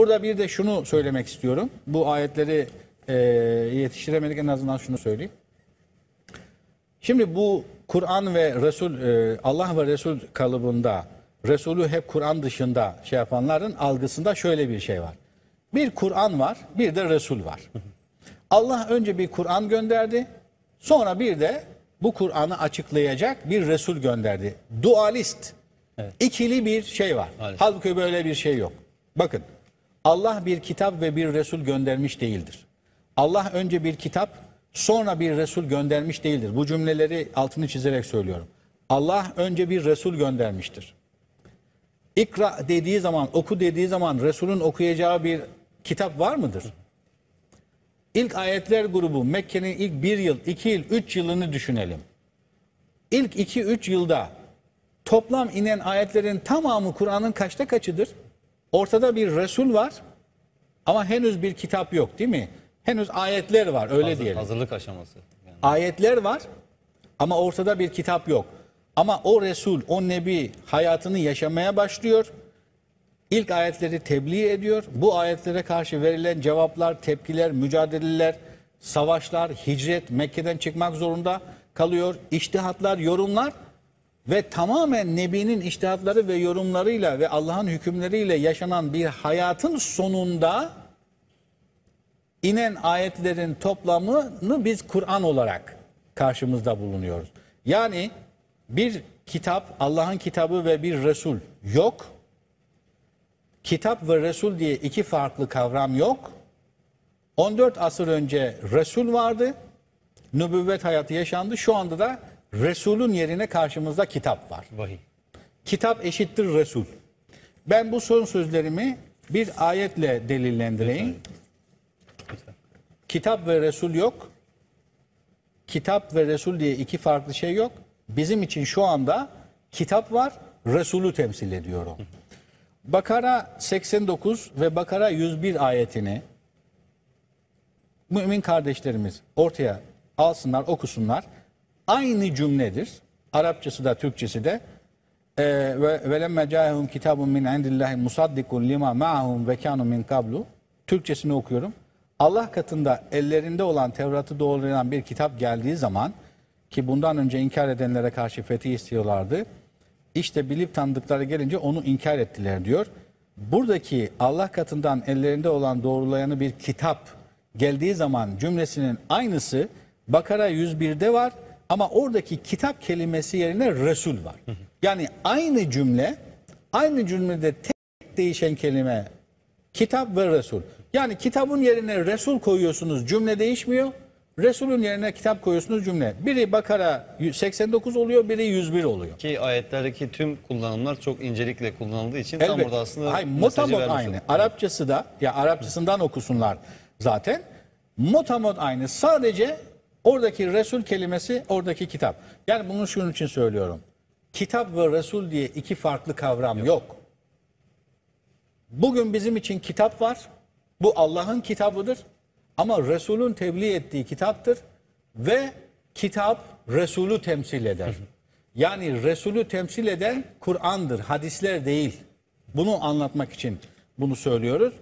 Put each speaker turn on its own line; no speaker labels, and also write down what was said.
Burada bir de şunu söylemek istiyorum. Bu ayetleri e, yetiştiremedik en azından şunu söyleyeyim. Şimdi bu Kur'an ve Resul, e, Allah ve Resul kalıbında Resulü hep Kur'an dışında şey yapanların algısında şöyle bir şey var. Bir Kur'an var, bir de Resul var. Allah önce bir Kur'an gönderdi, sonra bir de bu Kur'an'ı açıklayacak bir Resul gönderdi. Dualist, evet. ikili bir şey var. Maalesef. Halbuki böyle bir şey yok. Bakın Allah bir kitap ve bir Resul göndermiş değildir. Allah önce bir kitap, sonra bir Resul göndermiş değildir. Bu cümleleri altını çizerek söylüyorum. Allah önce bir Resul göndermiştir. İkra dediği zaman, oku dediği zaman Resul'ün okuyacağı bir kitap var mıdır? İlk ayetler grubu Mekke'nin ilk bir yıl, iki yıl, üç yılını düşünelim. İlk iki üç yılda toplam inen ayetlerin tamamı Kur'an'ın kaçta kaçıdır? Ortada bir Resul var ama henüz bir kitap yok değil mi? Henüz ayetler var öyle Hazır, diyelim. Hazırlık aşaması. Yani. Ayetler var ama ortada bir kitap yok. Ama o Resul, o Nebi hayatını yaşamaya başlıyor. İlk ayetleri tebliğ ediyor. Bu ayetlere karşı verilen cevaplar, tepkiler, mücadeleler, savaşlar, hicret, Mekke'den çıkmak zorunda kalıyor. İçtihatlar, yorumlar ve tamamen Nebi'nin iştihatları ve yorumlarıyla ve Allah'ın hükümleriyle yaşanan bir hayatın sonunda inen ayetlerin toplamını biz Kur'an olarak karşımızda bulunuyoruz. Yani bir kitap, Allah'ın kitabı ve bir Resul yok. Kitap ve Resul diye iki farklı kavram yok. 14 asır önce Resul vardı. Nübüvvet hayatı yaşandı. Şu anda da Resul'ün yerine karşımızda kitap var. Vahiy. Kitap eşittir Resul. Ben bu son sözlerimi bir ayetle delillendireyim. Kitap ve Resul yok. Kitap ve Resul diye iki farklı şey yok. Bizim için şu anda kitap var, Resul'ü temsil ediyorum. Bakara 89 ve Bakara 101 ayetini mümin kardeşlerimiz ortaya alsınlar, okusunlar aynı cümledir. Arapçası da Türkçesi de ee, ve velemme cahehum kitabun min indillahi musaddikun lima ma'hum ve kanu min kablu. Türkçesini okuyorum. Allah katında ellerinde olan Tevrat'ı doğrulayan bir kitap geldiği zaman ki bundan önce inkar edenlere karşı fetih istiyorlardı. İşte bilip tanıdıkları gelince onu inkar ettiler diyor. Buradaki Allah katından ellerinde olan doğrulayanı bir kitap geldiği zaman cümlesinin aynısı Bakara 101'de var. Ama oradaki kitap kelimesi yerine Resul var. Yani aynı cümle, aynı cümlede tek değişen kelime kitap ve Resul. Yani kitabın yerine Resul koyuyorsunuz cümle değişmiyor. Resul'ün yerine kitap koyuyorsunuz cümle. Biri Bakara 89 oluyor, biri 101 oluyor. Ki ayetlerdeki tüm kullanımlar çok incelikle kullanıldığı için Elbet. tam orada aslında Hayır, motamot aynı. Olur. Arapçası da, ya Arapçasından okusunlar zaten. Motamot aynı. Sadece Oradaki Resul kelimesi oradaki kitap. Yani bunu şunun için söylüyorum. Kitap ve Resul diye iki farklı kavram yok. yok. Bugün bizim için kitap var. Bu Allah'ın kitabıdır. Ama Resul'ün tebliğ ettiği kitaptır. Ve kitap Resul'ü temsil eder. Yani Resul'ü temsil eden Kur'an'dır, hadisler değil. Bunu anlatmak için bunu söylüyoruz.